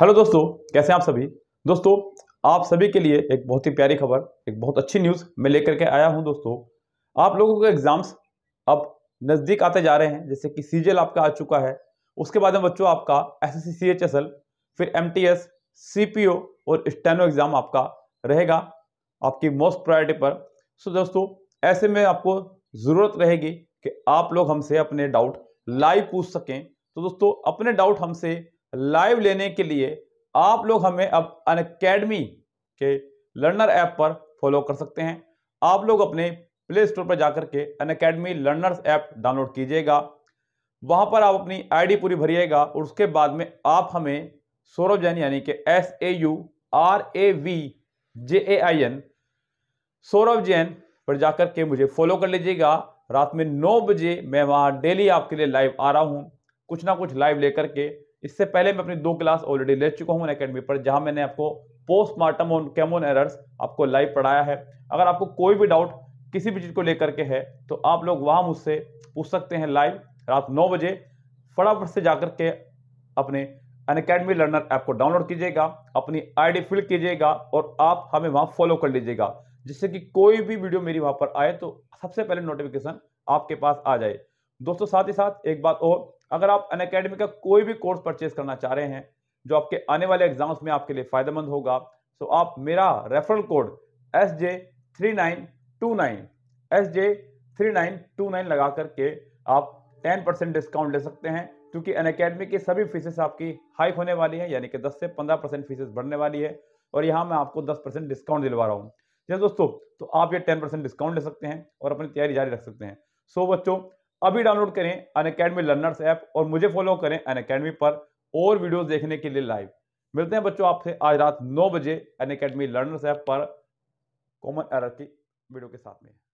hello दोस्तों कैसे हैं आप सभी दोस्तों आप सभी के लिए एक बहुत ही प्यारी खबर एक बहुत अच्छी न्यूज़ मैं लेकर के आया हूं दोस्तों आप लोगों के एग्ज़ाम्स अब नज़दीक आते जा रहे हैं जैसे कि सी आपका आ चुका है उसके बाद में बच्चों आपका S S C H S L फिर M T S C P O और स्टेनो एग्ज़ाम आपका रहेगा आपकी मोस्ट प्रायोरिटी पर सो दोस्तों ऐसे में आपको ज़रूरत रहेगी कि आप लोग हमसे अपने डाउट लाइव पूछ सकें तो दोस्तों अपने डाउट हमसे लाइव लेने के लिए आप लोग हमें अब अन अकेडमी के लर्नर ऐप पर फॉलो कर सकते हैं आप लोग अपने प्ले स्टोर पर जाकर के Unacademy learners app download कीजिएगा वहां पर आप अपनी आईडी पूरी भरिएगा और उसके बाद में आप हमें सौरभ जैन यानी कि S A U R A V J A I N Saurabh Jain पर जाकर के मुझे फॉलो कर लीजिएगा रात में नौ बजे मैं वहाँ डेली आपके लिए लाइव आ रहा हूँ कुछ ना कुछ लाइव लेकर के इससे पहले मैं अपनी दो क्लास ऑलरेडी ले चुका हूँ अकेडमी पर जहाँ मैंने आपको पोस्टमार्टम ऑन कैमोन एरर्स आपको लाइव पढ़ाया है अगर आपको कोई भी डाउट किसी भी चीज़ को लेकर के है तो आप लोग वहाँ मुझसे पूछ सकते हैं लाइव रात नौ बजे फटाफट से जाकर के अपने अन अकेडमी लर्नर ऐप को डाउनलोड कीजिएगा अपनी आईडी फिल कीजिएगा और आप हमें वहाँ फॉलो कर लीजिएगा जिससे कि कोई भी वीडियो मेरी वहाँ पर आए तो सबसे पहले नोटिफिकेशन आपके पास आ जाए दोस्तों साथ ही साथ एक बात और अगर आप अन का कोई भी कोर्स परचेज करना चाह रहे हैं जो आपके आने वाले एग्जाम्स में आपके लिए फायदेमंद होगा तो आप मेरा referral code S J three nine two nine S J three nine two nine लगा करके आप टेन परसेंट डिस्काउंट ले सकते हैं क्योंकि अन अकेडमी की सभी फीसेस आपकी हाइक होने वाली है यानी कि 10 से 15 परसेंट फीसेस बढ़ने वाली है और यहाँ मैं आपको 10 परसेंट डिस्काउंट दिलवा रहा हूँ दोस्तों तो आप ये 10 परसेंट डिस्काउंट ले सकते हैं और अपनी तैयारी जारी रख सकते हैं सो बच्चों अभी डाउनलोड करें अन अकेडमी लर्नर्स ऐप और मुझे फॉलो करें अन अकेडमी पर और वीडियो देखने के लिए लाइव मिलते हैं बच्चों आपसे आज रात नौ बजे अन अकेडमी लर्नर्स ऐप पर कॉमन एरर की वीडियो के साथ में